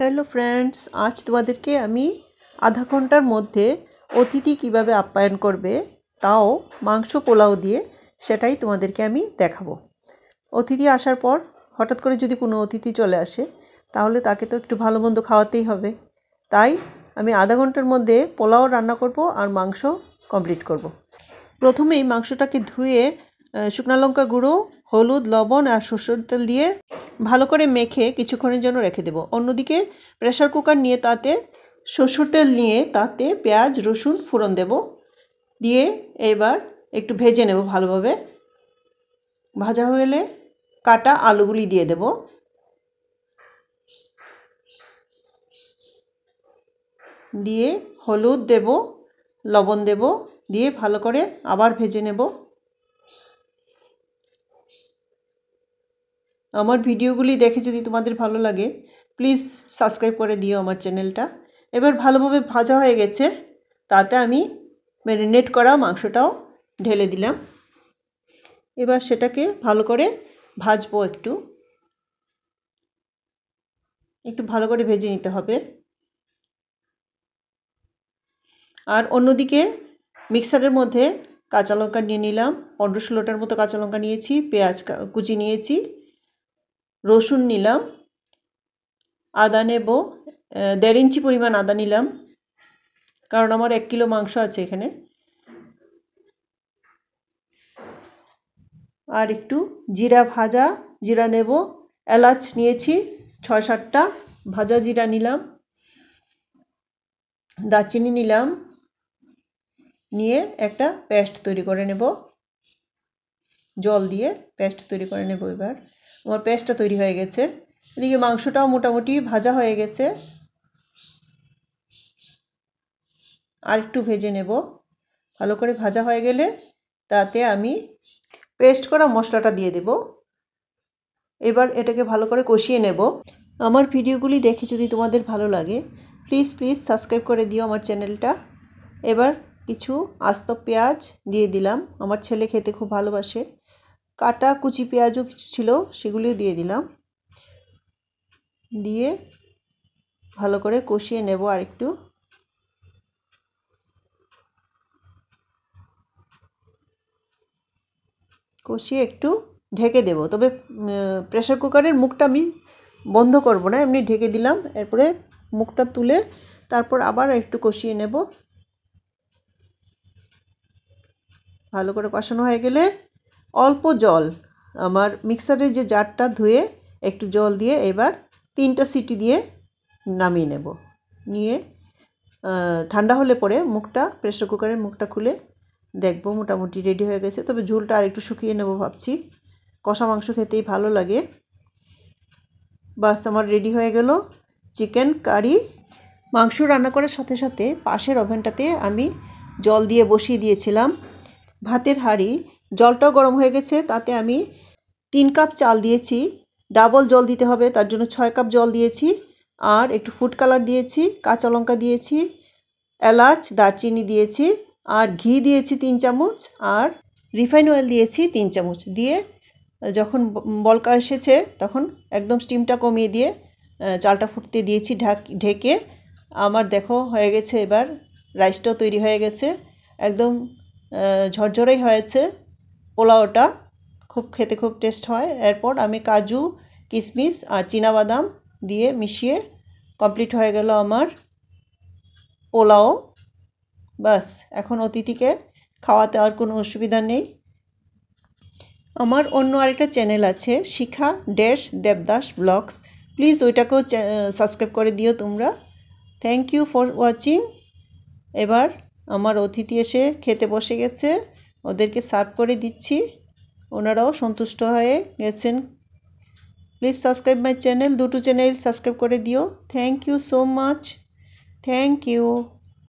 Hello friends আজ তোমাদেরকে আমি আধা ঘন্টার মধ্যে অতিথি কিভাবে আপ্যায়ন করবে তাও মাংস পোলাও দিয়ে সেটাই তোমাদেরকে আমি দেখাবো অতিথি আসার পর হঠাৎ করে যদি কোনো অতিথি চলে আসে তাহলে তাকে তো একটু ভালো মন্দ খাওয়াতেই হবে তাই আমি আধা ঘন্টার মধ্যে পোলাও রান্না করব আর মাংস কমপ্লিট করব। প্রথমেই মাংসটাকে ধুয়ে শুকনা লঙ্কা গুঁড়ো হলুদ লবণ আর সর্ষের তেল দিয়ে ভালো করে মেখে কিছুক্ষণের জন্য রেখে দেব অন্যদিকে প্রেশার কুকার নিয়ে তাতে সরষুর তেল নিয়ে তাতে পেঁয়াজ রসুন ফোড়ন দেব দিয়ে এবার একটু ভেজে নেব ভালোভাবে ভাজা হয়ে গেলে কাটা আলুগুলি দিয়ে দেব দিয়ে হলুদ দেব লবণ দেব দিয়ে ভালো করে আবার ভেজে নেব আমার ভিডিওগুলি দেখে যদি তোমাদের ভালো লাগে প্লিজ সাবস্ক্রাইব করে দিও আমার চ্যানেলটা এবার ভালোভাবে ভাজা হয়ে গেছে তাতে আমি ম্যারিনেট করা মাংসটাও ঢেলে দিলাম এবার সেটাকে ভালো করে ভাজবো একটু একটু ভালো করে ভেজে নিতে হবে আর অন্যদিকে মিক্সারের মধ্যে কাঁচা লঙ্কা নিয়ে নিলাম পনেরো ষোলোটার মতো কাঁচা লঙ্কা নিয়েছি পেঁয়াজ কুচি নিয়েছি রসুন নিলাম আদা নেব দেড় ইঞ্চি পরিমাণ আদা নিলাম কারণ আমার এক কিলো মাংস আছে এখানে আর একটু জিরা ভাজা জিরা নেব এলাচ নিয়েছি ছয় সাতটা ভাজা জিরা নিলাম দারচিনি নিলাম নিয়ে একটা পেস্ট তৈরি করে নেব জল দিয়ে পেস্ট তৈরি করে নেব এবার আমার পেস্টটা তৈরি হয়ে গেছে এদিকে মাংসটাও মোটামুটি ভাজা হয়ে গেছে আর একটু ভেজে নেব ভালো করে ভাজা হয়ে গেলে তাতে আমি পেস্ট করা মশলাটা দিয়ে দেব এবার এটাকে ভালো করে কষিয়ে নেব আমার ভিডিওগুলি দেখে যদি তোমাদের ভালো লাগে প্লিজ প্লিজ সাবস্ক্রাইব করে দিও আমার চ্যানেলটা এবার কিছু আস্ত পেঁয়াজ দিয়ে দিলাম আমার ছেলে খেতে খুব ভালোবাসে কাটা কুচি পেঁয়াজও কিছু ছিল সেগুলিও দিয়ে দিলাম দিয়ে ভালো করে কষিয়ে নেব একটু কষিয়ে একটু ঢেকে দেব তবে প্রেসার কুকারের মুখটা আমি বন্ধ করব না এমনি ঢেকে দিলাম এরপরে মুখটা তুলে তারপর আবার একটু কষিয়ে নেব ভালো করে কষানো হয়ে গেলে অল্প জল আমার মিক্সারের যে জারটা ধুয়ে একটু জল দিয়ে এবার তিনটা সিটি দিয়ে নামিয়ে নেব নিয়ে ঠান্ডা হলে পরে মুখটা প্রেশার কুকারের মুখটা খুলে দেখব মোটামুটি রেডি হয়ে গেছে তবে ঝোলটা আর একটু শুকিয়ে নেব ভাবছি কষা মাংস খেতেই ভালো লাগে বাস আমার রেডি হয়ে গেল চিকেন কারি মাংস রান্না করার সাথে সাথে পাশের ওভেনটাতে আমি জল দিয়ে বসিয়ে দিয়েছিলাম ভাতের হাঁড়ি জলটাও গরম হয়ে গেছে তাতে আমি তিন কাপ চাল দিয়েছি ডাবল জল দিতে হবে তার জন্য ছয় কাপ জল দিয়েছি আর একটু ফুড কালার দিয়েছি কাঁচা লঙ্কা দিয়েছি এলাচ দারচিনি দিয়েছি আর ঘি দিয়েছি তিন চামচ আর রিফাইন অয়েল দিয়েছি তিন চামচ দিয়ে যখন বলকা এসেছে তখন একদম স্টিমটা কমিয়ে দিয়ে চালটা ফুটতে দিয়েছি ঢাক ঢেকে আমার দেখো হয়ে গেছে এবার রাইসটাও তৈরি হয়ে গেছে একদম ঝরঝরেই হয়েছে পোলাওটা খুব খেতে খুব টেস্ট হয় এরপর আমি কাজু কিশমিশ আর বাদাম দিয়ে মিশিয়ে কমপ্লিট হয়ে গেল আমার পোলাও বাস এখন অতিথিকে খাওয়াতে আর কোনো অসুবিধা নেই আমার অন্য আরেকটা চ্যানেল আছে Shikha dash Devdas vlogs please ওইটাকেও সাবস্ক্রাইব করে দিও তোমরা থ্যাংক ইউ ফর ওয়াচিং এবার আমার অতিথি এসে খেতে বসে গেছে ওদেরকে সার্ভ করে দিচ্ছি ওনারাও সন্তুষ্ট হয়ে গেছেন প্লিজ সাবস্ক্রাইব মাই চ্যানেল দুটো চ্যানেল সাবস্ক্রাইব করে দিও thank you so much thank you